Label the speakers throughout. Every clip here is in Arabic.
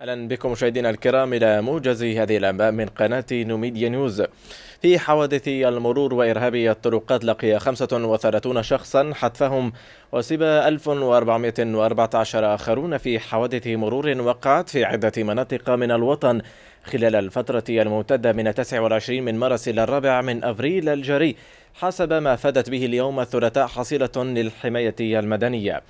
Speaker 1: اهلا بكم مشاهدينا الكرام الى موجز هذه الانباء من قناه نوميديا نيوز. في حوادث المرور وارهاب الطرقات لقي 35 شخصا حتفهم وسب 1414 اخرون في حوادث مرور وقعت في عده مناطق من الوطن خلال الفترة الممتدة من 29 من مارس إلى الرابع من أبريل الجاري حسب ما فادت به اليوم الثلاثاء حصيلة للحماية المدنية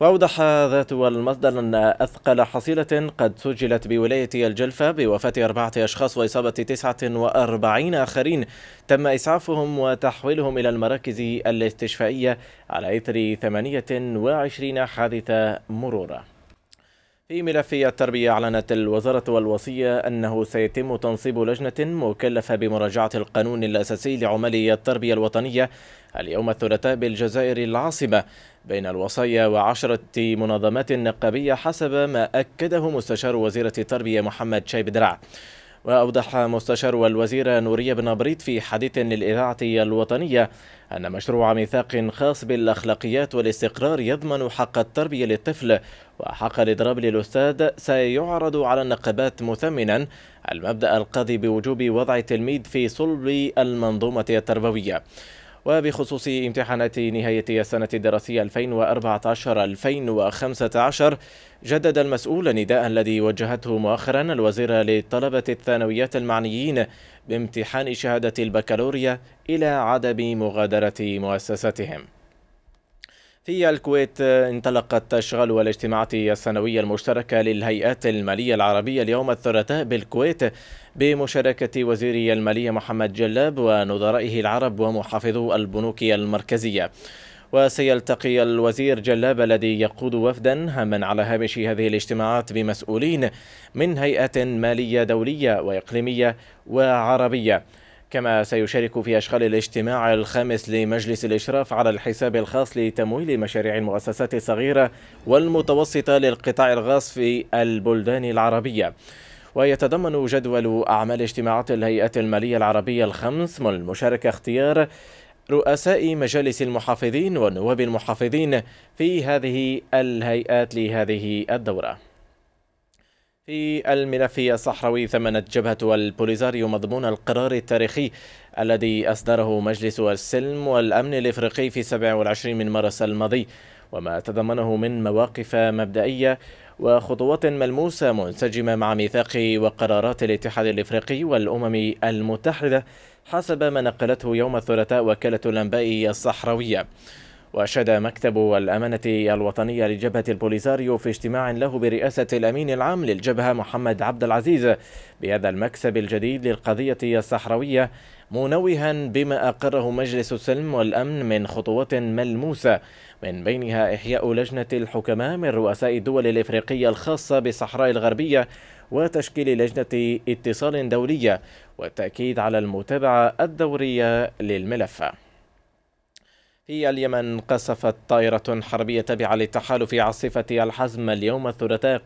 Speaker 1: وأوضح ذات المصدر أن أثقل حصيلة قد سجلت بولاية الجلفة بوفاة أربعة أشخاص وإصابة تسعة وأربعين آخرين تم إسعافهم وتحويلهم إلى المراكز الاستشفائية على إثر 28 حادثة مرورة في ملف التربية أعلنت الوزارة والوصية أنه سيتم تنصيب لجنة مكلفة بمراجعة القانون الأساسي لعملي التربية الوطنية اليوم الثلاثاء بالجزائر العاصمة بين الوصايا وعشرة منظمات نقابية حسب ما أكده مستشار وزيرة التربية محمد شايب درع وأوضح مستشار الوزير نورية بن عبريد في حديث للإذاعة الوطنية أن مشروع ميثاق خاص بالأخلاقيات والاستقرار يضمن حق التربية للطفل وحق الإضراب للأستاذ سيعرض على النقابات مثمنا المبدأ القاضي بوجوب وضع التلميذ في صلب المنظومة التربوية وبخصوص امتحانات نهاية السنة الدراسية 2014-2015 جدد المسؤول نداء الذي وجهته مؤخرا الوزيرة لطلبة الثانويات المعنيين بامتحان شهادة البكالوريا إلى عدم مغادرة مؤسستهم في الكويت آه، انطلقت أشغال الاجتماعات السنوية المشتركة للهيئات المالية العربية اليوم الثلاثاء بالكويت بمشاركة وزير المالية محمد جلاب ونظرائه العرب ومحافظو البنوك المركزية وسيلتقي الوزير جلاب الذي يقود وفدا هاما على هامش هذه الاجتماعات بمسؤولين من هيئة مالية دولية وإقليمية وعربية كما سيشارك في أشغال الاجتماع الخامس لمجلس الإشراف على الحساب الخاص لتمويل مشاريع المؤسسات الصغيرة والمتوسطة للقطاع الغاص في البلدان العربية ويتضمن جدول أعمال اجتماعات الهيئة المالية العربية الخمس من المشاركة اختيار رؤساء مجالس المحافظين ونواب المحافظين في هذه الهيئات لهذه الدورة في الملف الصحراوي ثمنت جبهة البوليزاريو مضمون القرار التاريخي الذي أصدره مجلس السلم والأمن الإفريقي في 27 من مارس الماضي وما تضمنه من مواقف مبدئية وخطوات ملموسة منسجمة مع ميثاق وقرارات الاتحاد الإفريقي والأمم المتحدة حسب ما نقلته يوم الثلاثاء وكالة الأنباء الصحراوية وأشاد مكتب الأمانة الوطنية لجبهة البوليزاريو في اجتماع له برئاسة الأمين العام للجبهة محمد عبد العزيز بهذا المكسب الجديد للقضية الصحراوية منوها بما أقره مجلس السلم والأمن من خطوات ملموسة من بينها إحياء لجنة الحكماء من رؤساء الدول الإفريقية الخاصة بالصحراء الغربية وتشكيل لجنة اتصال دولية والتأكيد على المتابعة الدورية للملف في اليمن قصفت طائرة حربية تابعة للتحالف عاصفة الحزم اليوم الثلاثاء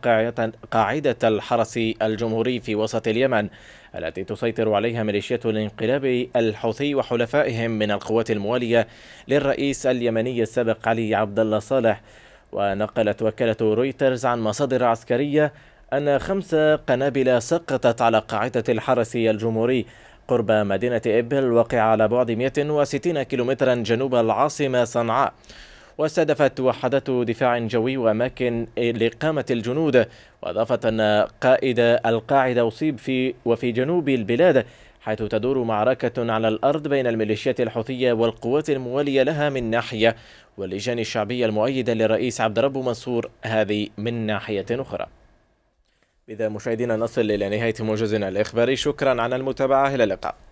Speaker 1: قاعدة الحرس الجمهوري في وسط اليمن التي تسيطر عليها ميليشيات الانقلاب الحوثي وحلفائهم من القوات الموالية للرئيس اليمني السابق علي عبد الله صالح ونقلت وكالة رويترز عن مصادر عسكرية أن خمس قنابل سقطت على قاعدة الحرس الجمهوري قرب مدينة إبل الواقعة على بعد 160 كيلومترا جنوب العاصمة صنعاء واستهدفت وحدة دفاع جوي وأماكن لإقامة الجنود وأضافت أن قائد القاعدة أصيب في وفي جنوب البلاد حيث تدور معركة على الأرض بين الميليشيات الحوثية والقوات الموالية لها من ناحية واللجان الشعبية المؤيدة للرئيس عبد ربه منصور هذه من ناحية أخرى بذا مشاهدينا نصل إلى نهاية موجزنا الإخباري شكرا على المتابعة إلى اللقاء